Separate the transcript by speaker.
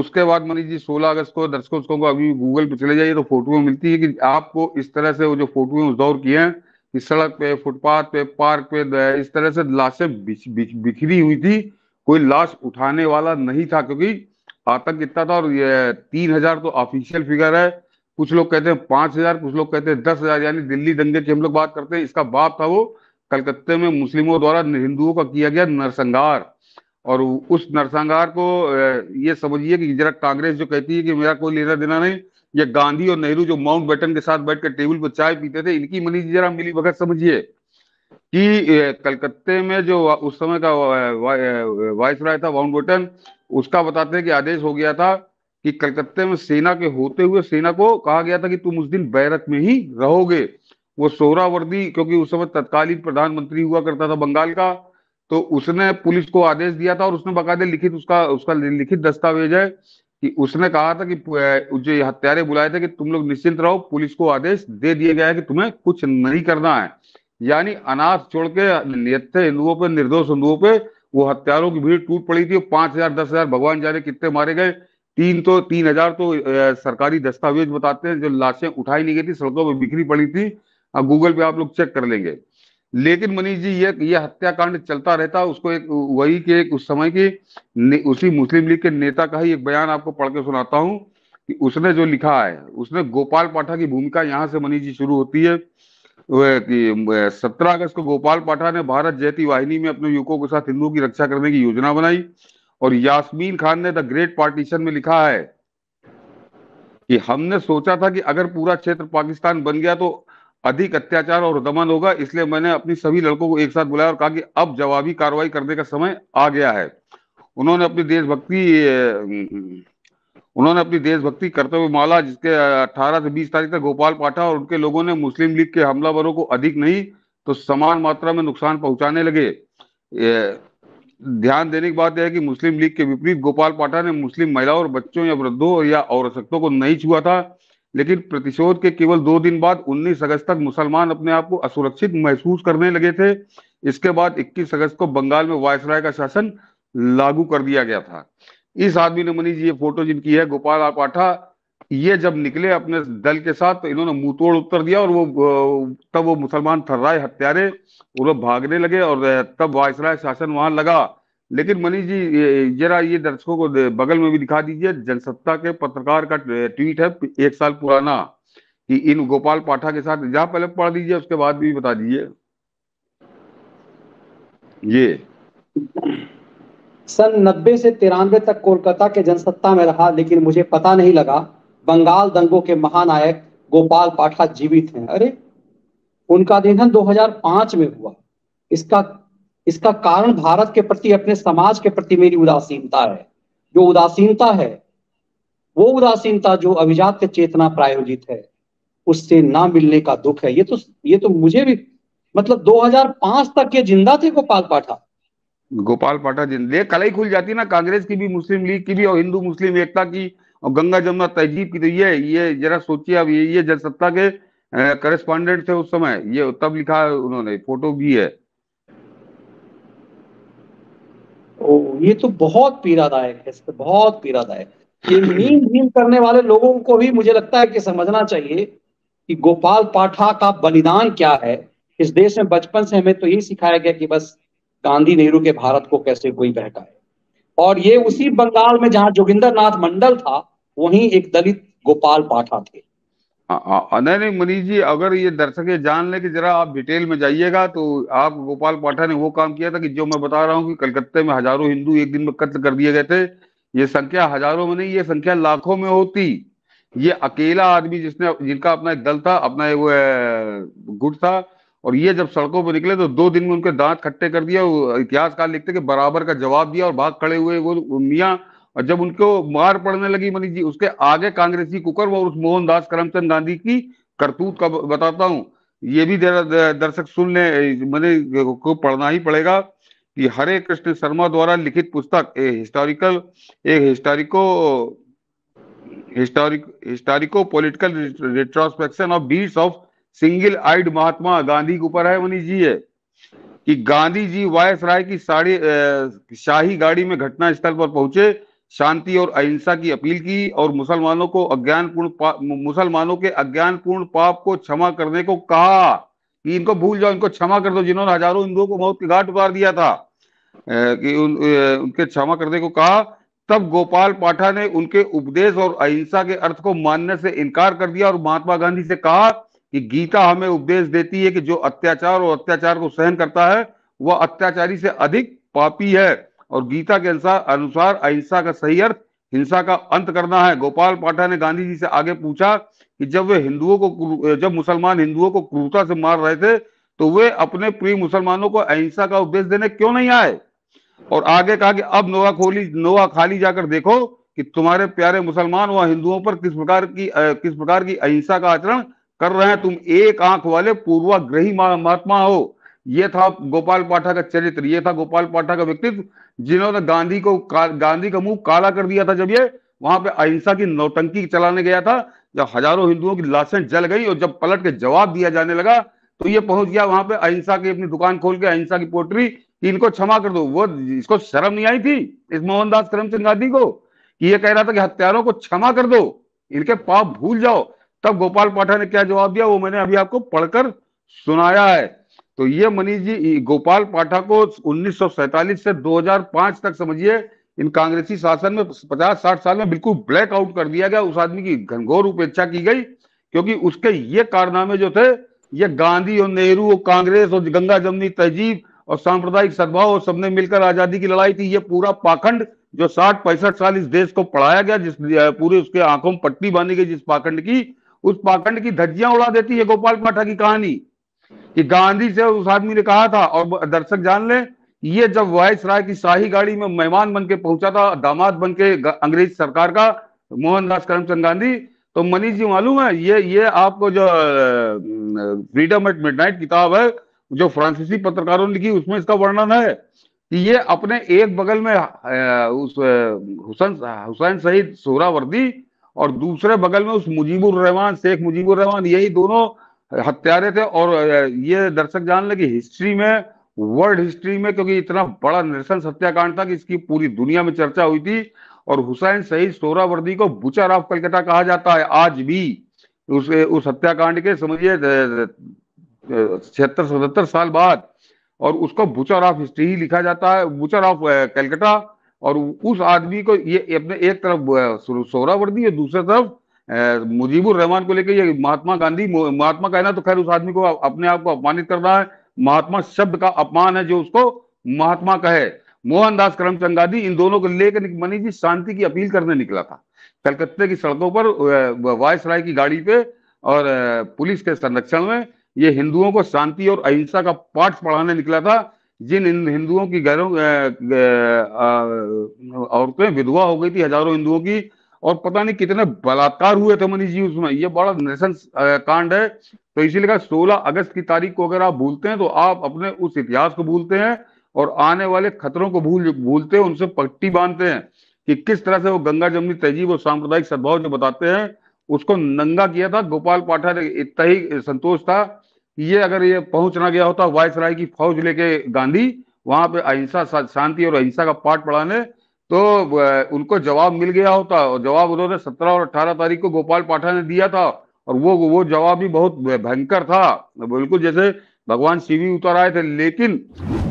Speaker 1: उसके बाद मान लीजिए सोलह अगस्त को दर्शकों को अभी गूगल पे चले जाइए तो फोटो मिलती है कि आपको इस तरह से वो जो फोटो उस दौर की है कि सड़क पे फुटपाथ पे पार्क पे इस तरह से लाशें बिखरी हुई थी कोई लाश उठाने वाला नहीं था क्योंकि आतंक इतना था और ये तीन हजार तो ऑफिशियल फिगर है कुछ लोग कहते हैं पांच हजार कुछ लोग कहते हैं दस हजार यानी दिल्ली दंगे की हम लोग बात करते हैं इसका बाप था वो कलकत्ते में मुस्लिमों द्वारा हिंदुओं का किया गया नरसंहार और उस नरसंहार को ये समझिए कि जरा कांग्रेस जो कहती है कि मेरा कोई लेना देना नहीं ये गांधी और नेहरू जो माउंट बैटन के साथ बैठकर टेबल पर चाय पीते थे इनकी मनी जरा मिली भगत समझिए कि कलकत्ते में जो उस समय का वाइस राय था माउंट बैटन उसका बताते हैं कि आदेश हो गया था कि कलकत्ते में सेना के होते हुए सेना को कहा गया था कि तुम उस दिन बैरक में ही रहोगे वो सोहरावर्दी क्योंकि उस समय तत्कालीन प्रधानमंत्री हुआ करता था बंगाल का तो उसने पुलिस को आदेश दिया था और उसने बकायदे लिखित उसका उसका लिखित दस्तावेज है कि उसने कहा था कि जो हत्यारे बुलाए थे कि तुम लोग निश्चिंत रहो पुलिस को आदेश दे दिया गया है कि तुम्हें कुछ नहीं करना है यानी अनाथ छोड़ के नियते हिंदुओं पर निर्दोष हिंदुओं पे वो हत्यारों की भीड़ टूट पड़ी थी पांच हजार दस हजार भगवान जाने कितने मारे गए तीन तो तीन हजार तो सरकारी दस्तावेज बताते हैं जो लाशें उठाई नहीं गई थी सड़कों पर बिखरी पड़ी थी गूगल पे आप लोग चेक कर लेंगे लेकिन मनीष जी ये ये हत्याकांड चलता रहता उसको एक वही के एक उस समय की उसी मुस्लिम लीग के नेता का ही एक बयान आपको पढ़ के सुनाता हूँ कि उसने जो लिखा है उसने गोपाल पाठा की भूमिका यहाँ से मनीष जी शुरू होती है कि सत्रह अगस्त को गोपाल पाठा ने भारत जयती वाहिनी में अपने युवकों के साथ हिंदुओं की रक्षा करने की योजना बनाई और यास्मीन खान ने द ग्रेट पार्टीशन में लिखा है कि हमने सोचा था कि अगर पूरा क्षेत्र पाकिस्तान बन गया तो अधिक अत्याचार और दमन होगा इसलिए मैंने अपनी सभी लड़कों को एक साथ बुलाया और कहा कि अब जवाबी कार्रवाई करने का समय आ गया है उन्होंने अपनी देशभक्ति उन्होंने अपनी देशभक्ति करते हुए माला जिसके 18 से 20 तारीख तक गोपाल पाठा और उनके लोगों ने मुस्लिम लीग के हमलावरों को अधिक नहीं तो समान मात्रा में नुकसान पहुंचाने लगे ध्यान देने की बात यह है कि मुस्लिम लीग के विपरीत गोपाल पाठा ने मुस्लिम महिलाओं और बच्चों या वृद्धों या और को नहीं छुआ था लेकिन प्रतिशोध के केवल दो दिन बाद 19 अगस्त तक मुसलमान अपने आप को असुरक्षित महसूस करने लगे थे इसके बाद 21 अगस्त को बंगाल में वायसराय का शासन लागू कर दिया गया था इस आदमी ने मनीष ये फोटो जिनकी है गोपाल आपाठा ये जब निकले अपने दल के साथ तो इन्होंने मुंह तोड़ उत्तर दिया और वो तब वो मुसलमान थर्राए हत्यारे वो भागने लगे और तब वायसराय शासन वहां लगा लेकिन मनीष जी जरा ये दर्शकों को बगल में भी दिखा दीजिए जनसत्ता के पत्रकार का ट्वीट है एक साल पुराना कि इन गोपाल पाठा के साथ जहां पहले पढ़ दीजिए उसके बाद भी बता दीजिए ये सन नब्बे से तिरानवे तक कोलकाता के जनसत्ता में रहा लेकिन मुझे पता नहीं लगा बंगाल दंगों के महानायक गोपाल पाठा जीवित हैं अरे उनका निधन 2005 में हुआ इसका इसका कारण भारत के प्रति अपने समाज के प्रति मेरी उदासीनता है जो उदासीनता है वो उदासीनता जो अभिजात चेतना प्रायोजित है उससे ना मिलने का दुख है ये तो ये तो मुझे भी मतलब 2005 तक ये जिंदा थे गोपाल पाठा गोपाल पाठा जिंदा ही खुल जाती ना कांग्रेस की भी मुस्लिम लीग की भी और हिंदू मुस्लिम एकता की और गंगा जमुना तहजीब की तो ये ये जरा सोचिए अब ये ये जनसत्ता के करस्पॉन्डेंट थे उस समय ये तब लिखा है उन्होंने फोटो भी है ओ ये तो बहुत पीड़ादायक है इसका बहुत पीड़ादायक ये नींद नींद करने वाले लोगों को भी मुझे लगता है कि समझना चाहिए कि गोपाल पाठा का बलिदान क्या है इस देश में बचपन से हमें तो यही सिखाया गया कि बस गांधी नेहरू के भारत को कैसे कोई बहकाए और ये उसी बंगाल में जहां जोगिंदर नाथ मंडल था वहीं एक दलित गोपाल पाठा थे नहीं नहीं मनीष जी अगर ये दर्शक जान ले कि जरा आप डिटेल में जाइएगा तो आप गोपाल पाठा ने वो काम किया था कि जो मैं बता रहा हूँ कि कलकत्ते में हजारों हिंदू एक दिन में कत्ल कर दिए गए थे ये संख्या हजारों में नहीं ये संख्या लाखों में होती ये अकेला आदमी जिसने जिनका अपना एक दल था अपना एक वो गुट था और ये जब सड़कों पर निकले तो दो दिन में उनके दांत खट्टे कर दिया इतिहासकार लिखते कि बराबर का जवाब दिया और भाग खड़े हुए वो मियाँ और जब उनको मार पड़ने लगी मनीष जी उसके आगे कांग्रेसी कुकर वो उस मोहनदास करमचंद गांधी की करतूत का बताता हूँ ये भी दर्शक सुन ले मैंने को पढ़ना ही पड़ेगा कि हरे कृष्ण शर्मा द्वारा लिखित पुस्तक ए हिस्टोरिकल एक historico historic historico political retrospection of beats of single eyed Mahatma Gandhi के ऊपर है मनीष जी है कि गांधी जी वायस राय की साड़ी शाही गाड़ी में घटना स्थल पर पहुंचे शांति और अहिंसा की अपील की और मुसलमानों को अज्ञान पूर्ण मुसलमानों के अज्ञान पूर्ण पाप को क्षमा करने को कहा कि इनको भूल जाओ इनको क्षमा कर दो जिन्होंने हजारों हिंदुओं को मौत के घाट उतार दिया था कि उन, उनके क्षमा करने को कहा तब गोपाल पाठा ने उनके उपदेश और अहिंसा के अर्थ को मानने से इनकार कर दिया और महात्मा गांधी से कहा कि गीता हमें उपदेश देती है कि जो अत्याचार और अत्याचार को सहन करता है वह अत्याचारी से अधिक पापी है और गीता के अनुसार अनुसार अहिंसा का सही अर्थ हिंसा का अंत करना है गोपाल पाठा ने गांधी जी से आगे पूछा कि जब वे हिंदुओं को जब मुसलमान हिंदुओं को क्रूरता से मार रहे थे तो वे अपने प्रिय मुसलमानों को अहिंसा का उपदेश देने क्यों नहीं आए और आगे कहा कि अब नोवा खोली नोवा खाली जाकर देखो कि तुम्हारे प्यारे मुसलमान व हिंदुओं पर किस प्रकार की आ, किस प्रकार की अहिंसा का आचरण कर रहे हैं तुम एक आंख वाले पूर्वाग्रही महात्मा हो ये था गोपाल पाठा का चरित्र ये था गोपाल पाठा का व्यक्तित्व जिन्होंने गांधी को गांधी का मुंह काला कर दिया था जब ये वहां पे अहिंसा की नौटंकी चलाने गया था जब हजारों हिंदुओं की लाशें जल गई और जब पलट के जवाब दिया जाने लगा तो ये पहुंच गया वहां पे अहिंसा की अपनी दुकान खोल के अहिंसा की पोटरी इनको क्षमा कर दो वो इसको शर्म नहीं आई थी इस मोहनदास करमचंद गांधी को कि ये कह रहा था कि हत्यारों को क्षमा कर दो इनके पाप भूल जाओ तब गोपाल पाठा ने क्या जवाब दिया वो मैंने अभी आपको पढ़कर सुनाया है तो ये मनीष जी गोपाल पाठक को उन्नीस से 2005 तक समझिए इन कांग्रेसी शासन में 50-60 साल में बिल्कुल ब्लैक आउट कर दिया गया उस आदमी की घनघोर उपेक्षा की गई क्योंकि उसके ये कारनामे जो थे ये गांधी और नेहरू और कांग्रेस और गंगा जमनी तहजीब और सांप्रदायिक सद्भाव और सबने मिलकर आजादी की लड़ाई थी ये पूरा पाखंड जो साठ पैंसठ साल इस देश को पढ़ाया गया जिस पूरे उसके आंखों में पट्टी बांधी गई जिस पाखंड की उस पाखंड की धज्जियां उड़ा देती है गोपाल पाठा की कहानी कि गांधी से उस आदमी ने कहा था और दर्शक जान ले ये जब वॉयस राय की शाही गाड़ी में मेहमान बन के पहुंचा था दामाद बन के अंग्रेज सरकार का मोहनदास करमचंद गांधी तो मनीष जी मालूम है ये ये आपको जो फ्रीडम एट मिडनाइट किताब है जो फ्रांसीसी पत्रकारों ने लिखी उसमें इसका वर्णन है कि ये अपने एक बगल में उस हुसैन हुसैन सईद सोहरावर्दी और दूसरे बगल में उस मुजीबुर रहमान शेख मुजीबुर रहमान यही दोनों हत्यारे थे और ये दर्शक जान लगे हिस्ट्री में वर्ल्ड हिस्ट्री में क्योंकि इतना बड़ा निरसन हत्याकांड था कि इसकी पूरी दुनिया में चर्चा हुई थी और हुसैन सईद सोरावर्दी को बुचर ऑफ कलकत्ता कहा जाता है आज भी उस उस हत्याकांड के समझिए छिहत्तर सतहत्तर साल बाद और उसको बुचर ऑफ हिस्ट्री ही लिखा जाता है बुचर ऑफ कलकत्ता और उस आदमी को ये अपने एक तरफ सोरावर्दी और दूसरे तरफ मुजीबुर रहमान को लेकर ये महात्मा गांधी महात्मा कहना तो खैर उस आदमी को अपने आप को अपमानित कर रहा है महात्मा शब्द का अपमान है जो उसको महात्मा कहे मोहनदास करमचंद गांधी इन दोनों को लेकर मनी जी शांति की अपील करने निकला था कलकत्ते की सड़कों पर वायसराय की गाड़ी पे और पुलिस के संरक्षण में ये हिंदुओं को शांति और अहिंसा का पाठ पढ़ाने निकला था जिन हिंदुओं की घरों औरतें विधवा हो गई थी हजारों हिंदुओं की और पता नहीं कितने बलात्कार हुए थे मनीष जी उसमें ये बड़ा नृशंस कांड है तो इसीलिए कहा सोलह अगस्त की तारीख को अगर आप भूलते हैं तो आप अपने उस इतिहास को भूलते हैं और आने वाले खतरों को भूल भूलते हैं उनसे पट्टी बांधते हैं कि किस तरह से वो गंगा जमनी तहजीब और सांप्रदायिक सद्भाव जो बताते हैं उसको नंगा किया था गोपाल पाठक इतना ही संतोष था ये अगर ये पहुंचना गया होता वायसराय की फौज लेके गांधी वहां पे अहिंसा शांति और अहिंसा का पाठ पढ़ाने तो उनको जवाब मिल गया होता और जवाब उन्होंने सत्रह और अठारह तारीख को गोपाल पाठा ने दिया था और वो वो जवाब भी बहुत भयंकर था बिल्कुल जैसे भगवान शिवी उतर आए थे लेकिन